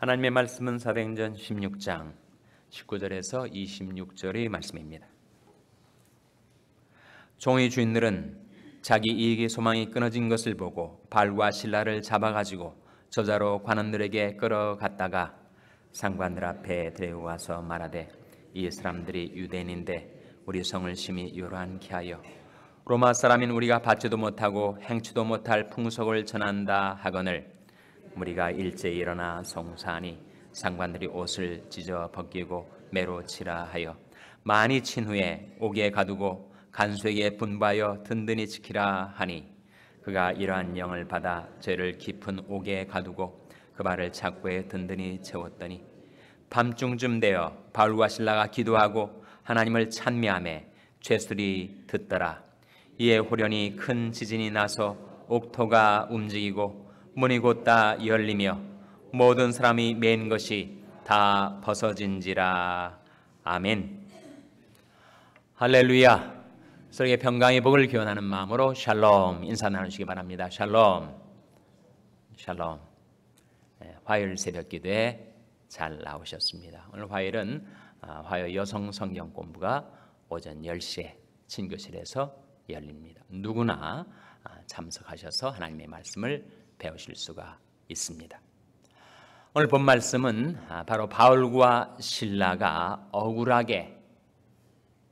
하나님의 말씀은 사도행전 16장 19절에서 26절의 말씀입니다. 종의 주인들은 자기 이익의 소망이 끊어진 것을 보고 발과 신라를 잡아가지고 저자로 관원들에게 끌어갔다가 상관들 앞에 데리 와서 말하되 이 사람들이 유대인인데 우리 성을 심히 요란케 하여 로마 사람인 우리가 받지도 못하고 행치도 못할 풍속을 전한다 하거늘 우리가 일제히 일어나 송사하니 상관들이 옷을 찢어 벗기고 매로 치라 하여 많이 친 후에 옥에 가두고 간수에게 분부하여 든든히 지키라 하니 그가 이러한 영을 받아 죄를 깊은 옥에 가두고 그 발을 착고에 든든히 채웠더니 밤중쯤 되어 바울과 신라가 기도하고 하나님을 찬미함에 죄수들이 듣더라 이에 호련히 큰 지진이 나서 옥토가 움직이고 문이 곧다 열리며 모든 사람이 맨 것이 다 벗어진지라. 아멘. 할렐루야. 서로의 평강의 복을 기원하는 마음으로 샬롬 인사 나누시기 바랍니다. 샬롬. 샬롬. 네, 화요일 새벽 기도에 잘 나오셨습니다. 오늘 화요일은 아, 화요 여성 성경 공부가 오전 10시에 친교실에서 열립니다. 누구나 아, 참석하셔서 하나님의 말씀을 배우실 수가 있습니다. 오늘 본 말씀은 아, 바로 바울과 신라가 억울하게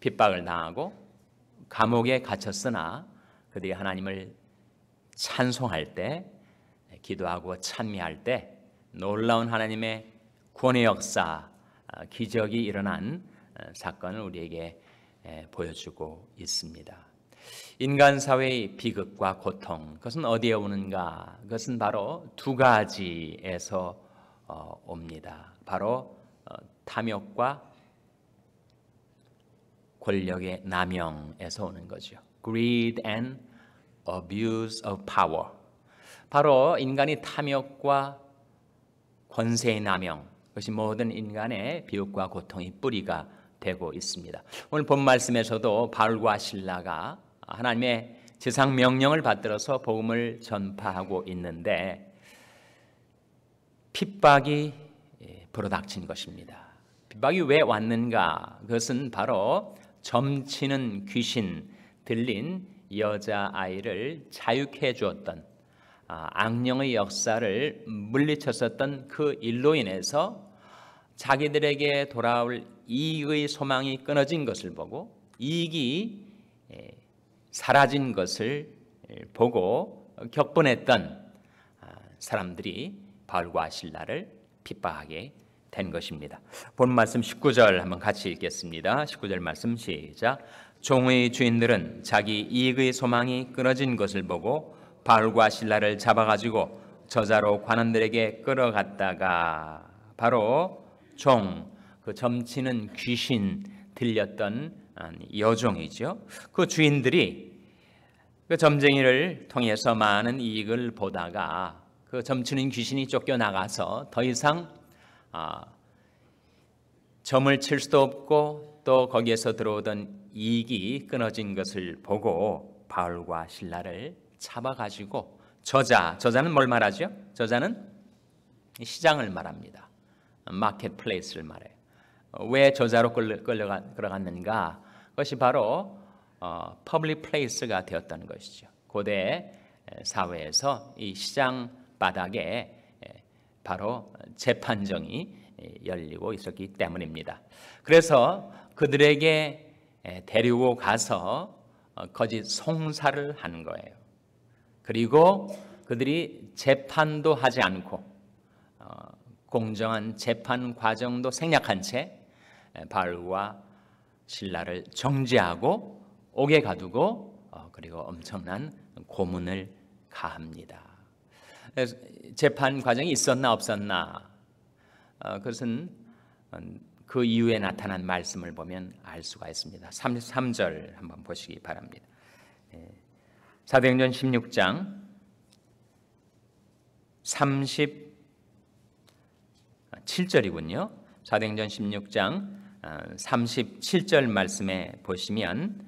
핍박을 당하고 감옥에 갇혔으나 그들이 하나님을 찬송할 때 기도하고 찬미할 때 놀라운 하나님의 구원의 역사 아, 기적이 일어난 아, 사건을 우리에게 보여주고 있습니다. 인간 사회의 비극과 고통 그것은 어디에 오는가? 그것은 바로 두 가지에서 어, 옵니다. 바로 어, 탐욕과 권력의 남용에서 오는 거죠. Greed and abuse of power. 바로 인간이 탐욕과 권세의 남용, 그것이 모든 인간의 비극과 고통의 뿌리가 되고 있습니다. 오늘 본 말씀에서도 바울과 신라가 하나님의 지상 명령을 받들어서 복음을 전파하고 있는데 핍박이 예, 불어닥친 것입니다. 핍박이 왜 왔는가? 그것은 바로 점치는 귀신 들린 여자 아이를 자유케 주었던 아, 악령의 역사를 물리쳤었던 그 일로 인해서 자기들에게 돌아올 이익의 소망이 끊어진 것을 보고 이익이 예, 사라진 것을 예, 보고 격분했던 아, 사람들이 바울과 신라를 핍박하게 된 것입니다. 본 말씀 19절 한번 같이 읽겠습니다. 19절 말씀 시작. 종의 주인들은 자기 이익의 소망이 끊어진 것을 보고 바울과 신라를 잡아가지고 저자로 관원들에게 끌어갔다가 바로 종, 그 점치는 귀신 들렸던 여종이죠. 그 주인들이 그 점쟁이를 통해서 많은 이익을 보다가 그 점치는 귀신이 쫓겨나가서 더 이상 아, 점을 칠 수도 없고 또 거기에서 들어오던 이익이 끊어진 것을 보고 바울과 신라를 잡아가지고 저자, 저자는 뭘 말하죠? 저자는 시장을 말합니다. 마켓플레이스를 말해요. 어, 왜 저자로 끌려갔는가? 그것이 바로 어, 퍼블릭 플레이스가 되었다는 것이죠. 고대 사회에서 이 시장 바닥에 바로 재판정이 열리고 있었기 때문입니다. 그래서 그들에게 데리고 가서 어, 거짓 송사를 한 거예요. 그리고 그들이 재판도 하지 않고 어, 공정한 재판 과정도 생략한 채 예, 바알과 신라를 정지하고 옥에 가두고 어, 그리고 엄청난 고문을 가합니다. 예, 재판 과정이 있었나 없었나 어, 그것은 음, 그 이후에 나타난 말씀을 보면 알 수가 있습니다. 33절 한번 보시기 바랍니다. 예, 사도행전 16장 37절이군요. 아, 사도행전 16장 37절 아, 말씀에 보시면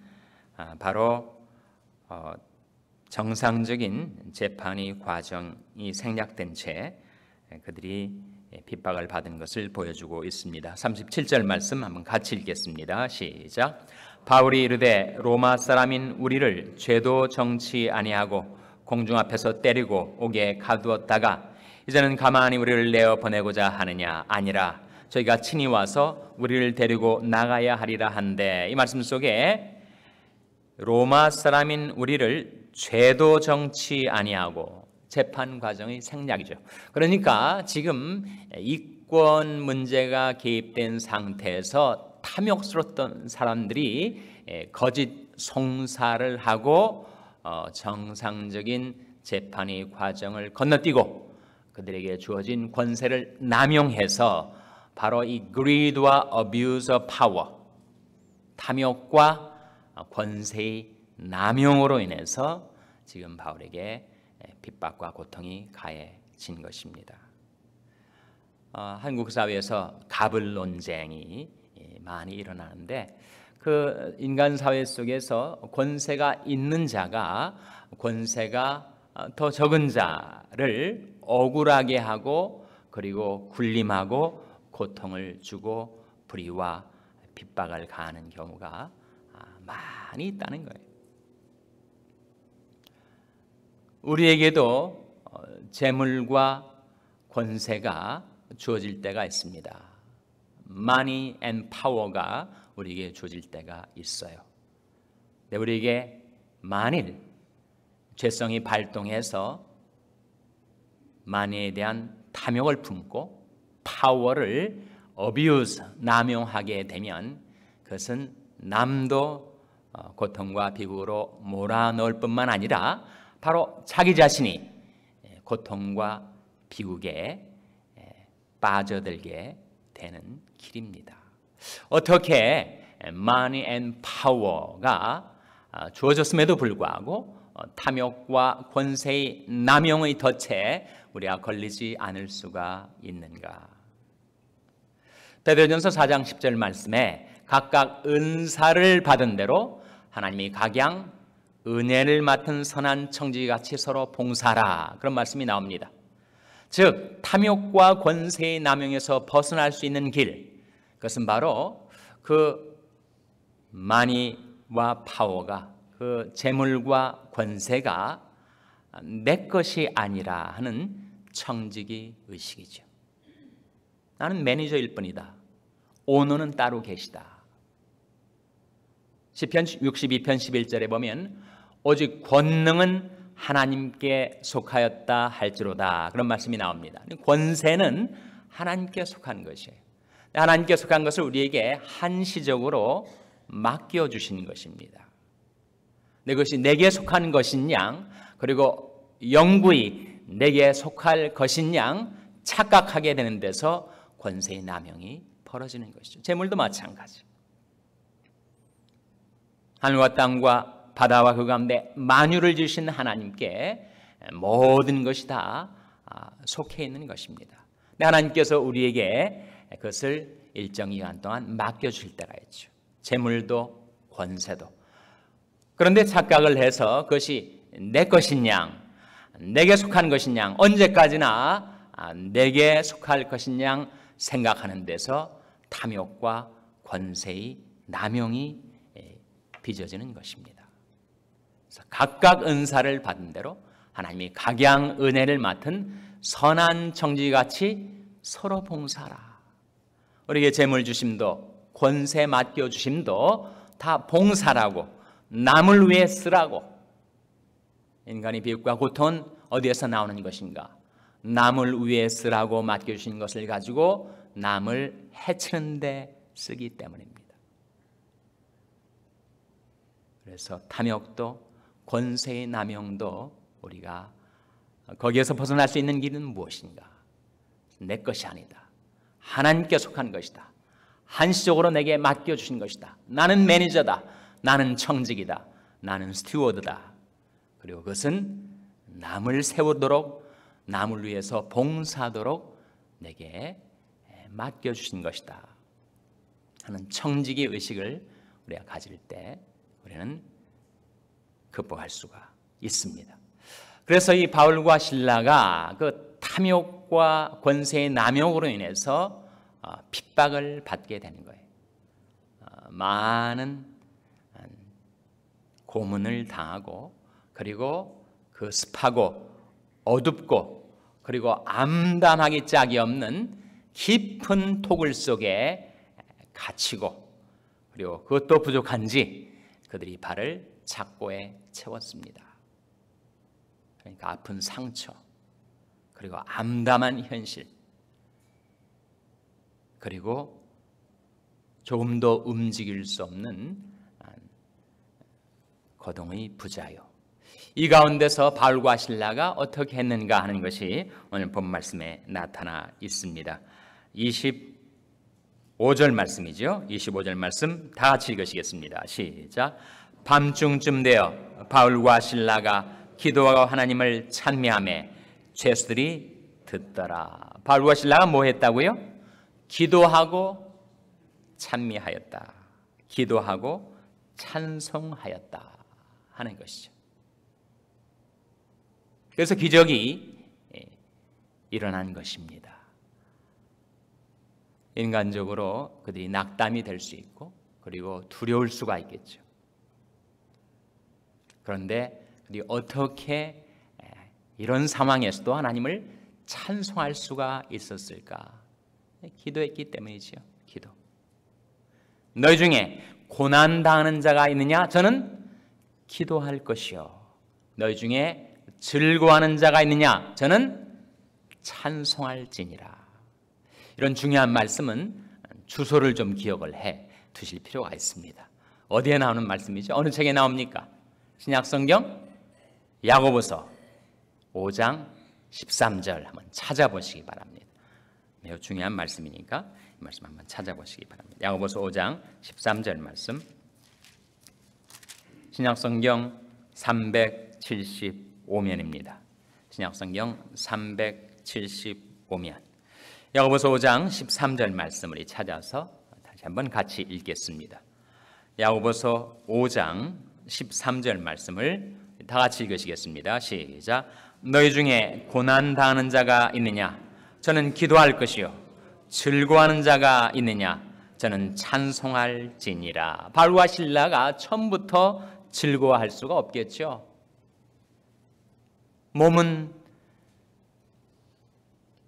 아, 바로 어, 정상적인 재판의 과정이 생략된 채 그들이 예, 핍박을 받은 것을 보여주고 있습니다. 37절 말씀 한번 같이 읽겠습니다. 시작. 바울이 이르되 로마 사람인 우리를 죄도 정치 아니하고 공중 앞에서 때리고 옥에 가두었다가 이제는 가만히 우리를 내어 보내고자 하느냐 아니라 저희가 친히 와서 우리를 데리고 나가야 하리라 한데 이 말씀 속에 로마 사람인 우리를 죄도 정치 아니하고 재판 과정의 생략이죠. 그러니까 지금 이권 문제가 개입된 상태에서 탐욕스러웠던 사람들이 예, 거짓 송사를 하고 어, 정상적인 재판의 과정을 건너뛰고 그들에게 주어진 권세를 남용해서 바로 이 greed와 abuse of power, 탐욕과 권세의 남용으로 인해서 지금 바울에게 핍박과 고통이 가해진 것입니다. 어, 한국 사회에서 갑을 논쟁이 예, 많이 일어나는데 그 인간 사회 속에서 권세가 있는 자가 권세가 어, 더 적은 자를 억울하게 하고 그리고 군림하고 고통을 주고 불의와 핍박을 가하는 경우가 아, 많이 있다는 거예요. 우리에게도 어, 재물과 권세가 주어질 때가 있습니다. money and power가 우리에게 주어질 때가 있어요. 근데 우리에게 만일 죄성이 발동해서 만에 대한 탐욕을 품고 파워를 어 b 스 남용하게 되면 그것은 남도 어, 고통과 비극으로 몰아넣을 뿐만 아니라 바로 자기 자신이 예, 고통과 비극에 예, 빠져들게 되는 길입니다. 어떻게 예, money and power가 어, 주어졌음에도 불구하고 어, 탐욕과 권세의 남용의 덫에 우리가 걸리지 않을 수가 있는가? 베드로전서 4장 10절 말씀에 각각 은사를 받은 대로 하나님이 각양 은혜를 맡은 선한 청지같이 서로 봉사라 그런 말씀이 나옵니다. 즉 탐욕과 권세의 남용에서 벗어날 수 있는 길 그것은 바로 그 마니와 파워가 그 재물과 권세가 내 것이 아니라 하는 청지기 의식이죠. 나는 매니저일 뿐이다. 오너는 따로 계시다. 10편 62편 11절에 보면 오직 권능은 하나님께 속하였다 할지로다 그런 말씀이 나옵니다. 권세는 하나님께 속한 것이에요. 하나님께 속한 것을 우리에게 한시적으로 맡겨 주신 것입니다. 내 것이 내게 속한 것인 양 그리고 영구히 내게 속할 것인 양 착각하게 되는 데서 권세의 남용이 벌어지는 것이죠. 재물도 마찬가지. 하늘과 땅과 바다와 그 가운데 만유를 주신 하나님께 모든 것이 다 아, 속해 있는 것입니다. 하나님께서 우리에게 그것을 일정 기간 동안 맡겨주실 때라 했죠. 재물도 권세도 그런데 착각을 해서 그것이 내 것인 양, 내게 속한 것인 양, 언제까지나 아, 내게 속할 것인 양 생각하는 데서 탐욕과 권세의 남용이 예, 빚어지는 것입니다. 각각 은사를 받은 대로 하나님이 각양 은혜를 맡은 선한 청지같이 서로 봉사라. 우리에게 재물 주심도 권세 맡겨 주심도 다 봉사라고 남을 위해 쓰라고. 인간의 비극과 고통은 어디에서 나오는 것인가? 남을 위해 쓰라고 맡겨주신 것을 가지고 남을 해치는 데 쓰기 때문입니다. 그래서 탐욕도 권세의 남용도 우리가 거기에서 벗어날 수 있는 길은 무엇인가? 내 것이 아니다. 하나님께 속한 것이다. 한시적으로 내게 맡겨주신 것이다. 나는 매니저다. 나는 청직이다. 나는 스튜어드다. 그리고 그것은 남을 세우도록 남을 위해서 봉사하도록 내게 맡겨 주신 것이다. 하는 청직의 의식을 우리가 가질 때 우리는 극복할 수가 있습니다. 그래서 이 바울과 신라가 그 탐욕과 권세의 남욕으로 인해서 어, 핍박을 받게 되는 거예요. 어, 많은 고문을 당하고 그리고 그 습하고 어둡고 그리고 암담하기 짝이 없는 깊은 토굴 속에 갇히고 그리고 그것도 부족한지 그들이 발을 착고에 채웠습니다. 그러니까 아픈 상처 그리고 암담한 현실 그리고 조금 도 움직일 수 없는 거동의 부자요. 이 가운데서 바울과 신라가 어떻게 했는가 하는 것이 오늘 본 말씀에 나타나 있습니다. 25절 말씀이죠. 25절 말씀 다 같이 읽으시겠습니다. 시작. 밤중쯤 되어 바울과 신라가 기도하고 하나님을 찬미함에 죄수들이 듣더라. 바울과 신라가 뭐 했다고요? 기도하고 찬미하였다. 기도하고 찬송하였다. 하는 것이죠. 그래서 기적이 예, 일어난 것입니다. 인간적으로 그들이 낙담이 될 수 있고 그리고 두려울 수가 있겠죠. 그런데 그들이 어떻게 예, 이런 상황에서도 하나님을 찬송할 수가 있었을까? 예, 기도했기 때문이지요. 기도. 너희 중에 고난 당하는 자가 있느냐? 저는 기도할 것이요. 너희 중에 즐거워하는 자가 있느냐? 저는 찬송할지니라. 이런 중요한 말씀은 주소를 좀 기억을 해 두실 필요가 있습니다. 어디에 나오는 말씀이죠? 어느 책에 나옵니까? 신약성경 야고보서 5장 13절 한번 찾아보시기 바랍니다. 매우 중요한 말씀이니까 이 말씀 한번 찾아보시기 바랍니다. 야고보서 5장 13절 말씀 신약성경 375면입니다. 신약성경 375면. 야고보서 5장 13절 말씀을 찾아서 다시 한번 같이 읽겠습니다. 야고보서 5장 13절 말씀을 다 같이 읽으시겠습니다. 시작. 너희 중에 고난 당하는 자가 있느냐? 저는 기도할 것이요. 즐거워하는 자가 있느냐? 저는 찬송할지니라. 바울과 아 신라가 처음부터 즐거워할 수가 없겠죠. 몸은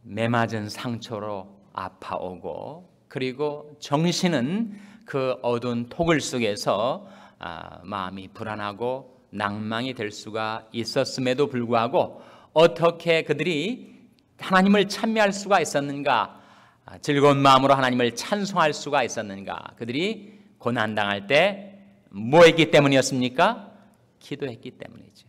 매맞은 상처로 아파오고 그리고 정신은 그 어두운 토글 속에서 아, 마음이 불안하고 낭망이 될 수가 있었음에도 불구하고 어떻게 그들이 하나님을 찬미할 수가 있었는가 아, 즐거운 마음으로 하나님을 찬송할 수가 있었는가 그들이 고난당할 때 뭐했기 때문이었습니까? 기도했기 때문이죠.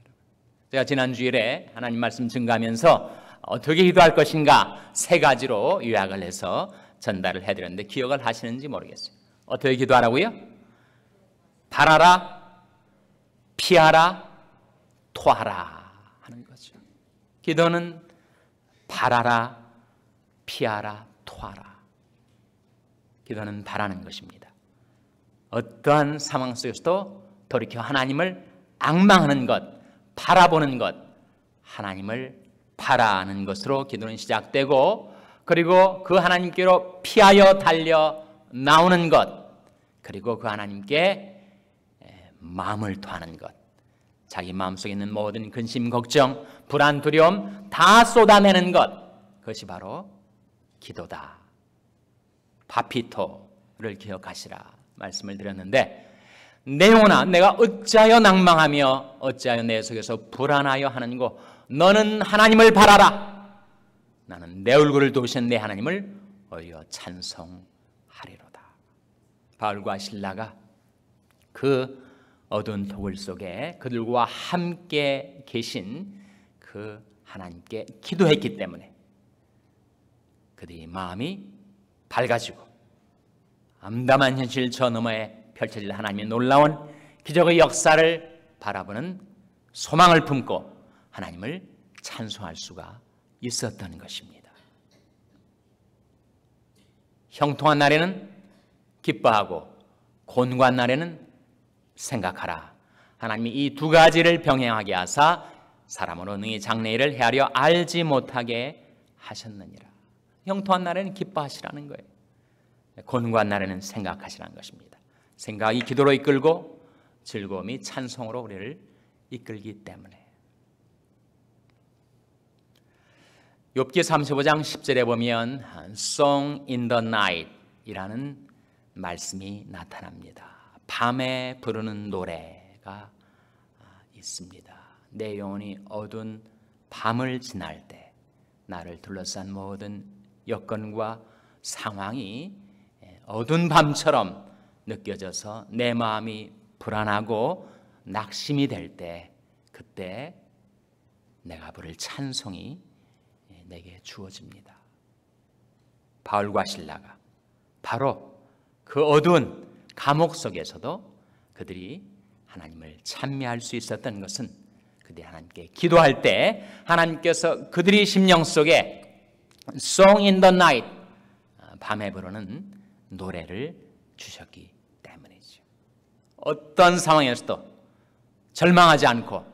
제가 지난 주일에 하나님 말씀 증가하면서 어떻게 기도할 것인가 세 가지로 요약을 해서 전달을 해드렸는데 기억을 하시는지 모르겠어요. 어떻게 기도하라고요? 바라라, 피하라, 토하라 하는 거죠. 기도는 바라라, 피하라, 토하라. 기도는 바라는 것입니다. 어떠한 상황 속에서도 돌이켜 하나님을 악망하는 것, 바라보는 것, 하나님을 바라는 것으로 기도는 시작되고 그리고 그 하나님께로 피하여 달려 나오는 것 그리고 그 하나님께 마음을 토하는 것 자기 마음속에 있는 모든 근심, 걱정, 불안, 두려움 다 쏟아내는 것 그것이 바로 기도다 바피토를 기억하시라 말씀을 드렸는데 내용나 내가 어찌하여 낭망하며 어찌하여 내 속에서 불안하여 하는고 너는 하나님을 바라라 나는 내 얼굴을 도우신 내 하나님을 어히려 찬송하리로다 바울과 신라가 그 어두운 도굴 속에 그들과 함께 계신 그 하나님께 기도했기 때문에 그들의 마음이 밝아지고 암담한 현실 저 너머에 펼쳐질 하나님의 놀라운 기적의 역사를 바라보는 소망을 품고 하나님을 찬송할 수가 있었다는 것입니다. 형통한 날에는 기뻐하고 곤고한 날에는 생각하라. 하나님이 이 두 가지를 병행하게 하사 사람으로 능히 장래일을 헤아려 알지 못하게 하셨느니라. 형통한 날에는 기뻐하시라는 거예요. 권고한다는 생각하시라는 것입니다. 생각이 기도로 이끌고 즐거움이 찬송으로 우리를 이끌기 때문에 욥기 35장 10절에 보면 Song in the Night이라는 말씀이 나타납니다. 밤에 부르는 노래가 있습니다. 내 영혼이 어두운 밤을 지날 때 나를 둘러싼 모든 여건과 상황이 어두운 밤처럼 느껴져서 내 마음이 불안하고 낙심이 될 때 그때 내가 부를 찬송이 내게 주어집니다. 바울과 신라가 바로 그 어두운 감옥 속에서도 그들이 하나님을 찬미할 수 있었던 것은 그들이 하나님께 기도할 때 하나님께서 그들이 심령 속에 Song in the Night 어, 밤에 부르는 노래를 주셨기 때문이죠. 어떤 상황에서도 절망하지 않고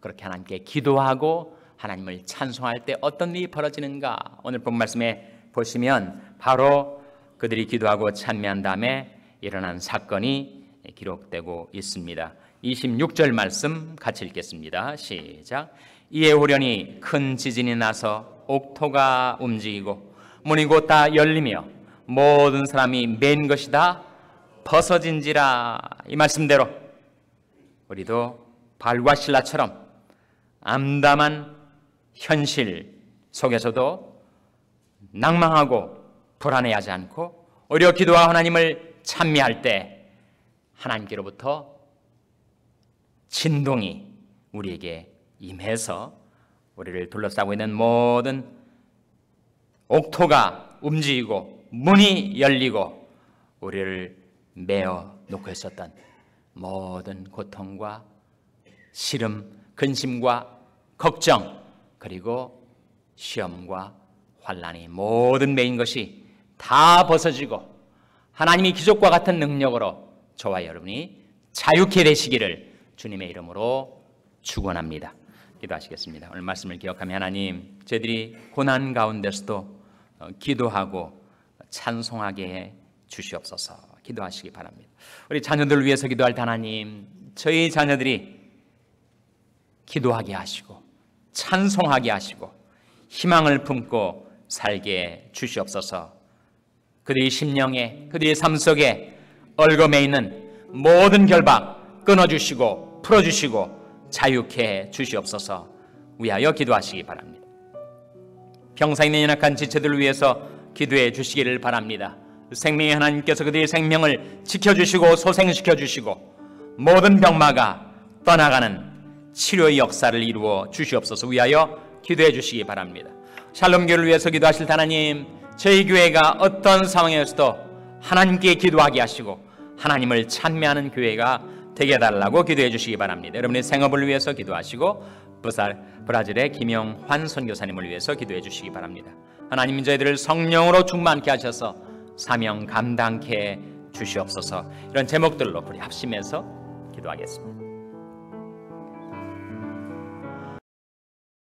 그렇게 하나님께 기도하고 하나님을 찬송할 때 어떤 일이 벌어지는가 오늘 본 말씀에 보시면 바로 그들이 기도하고 찬미한 다음에 일어난 사건이 기록되고 있습니다. 26절 말씀 같이 읽겠습니다. 시작. 이에 호련히 큰 지진이 나서 옥토가 움직이고 문이 곧 다 열리며 모든 사람이 맨 것이다 벗어진지라 이 말씀대로 우리도 발과 신라처럼 암담한 현실 속에서도 낭망하고 불안해하지 않고 오히려 기도와 하나님을 찬미할 때 하나님께로부터 진동이 우리에게 임해서 우리를 둘러싸고 있는 모든 옥토가 움직이고 문이 열리고 우리를 메어 놓고 있었던 모든 고통과 시름, 근심과 걱정 그리고 시험과 환란이 모든 메인 것이 다 벗어지고 하나님이 기적과 같은 능력으로 저와 여러분이 자유케 되시기를 주님의 이름으로 축원합니다. 기도하시겠습니다. 오늘 말씀을 기억하며 하나님, 저희들이 고난 가운데서도 기도하고 찬송하게 해 주시옵소서 기도하시기 바랍니다. 우리 자녀들 위해서 기도할 하나님, 저희 자녀들이 기도하게 하시고 찬송하게 하시고 희망을 품고 살게 주시옵소서. 그들의 심령에 그들의 삶 속에 얼검에 있는 모든 결박 끊어 주시고 풀어 주시고 자유케 주시옵소서. 위하여 기도하시기 바랍니다. 병상 있는 연약한 지체들 위해서 기도해 주시기를 바랍니다. 생명의 하나님께서 그들의 생명을 지켜주시고 소생시켜 주시고 모든 병마가 떠나가는 치료의 역사를 이루어 주시옵소서 위하여 기도해 주시기 바랍니다. 샬롬교를 위해서 기도하실 하나님 저희 교회가 어떤 상황에서도 하나님께 기도하게 하시고 하나님을 찬미하는 교회가 되게 해달라고 기도해 주시기 바랍니다. 여러분의 생업을 위해서 기도하시고 브라질의 김영환 선교사님을 위해서 기도해 주시기 바랍니다. 하나님 저희들을 성령으로 충만케 하셔서 사명 감당케 주시옵소서 이런 제목들로 우리 합심해서 기도하겠습니다.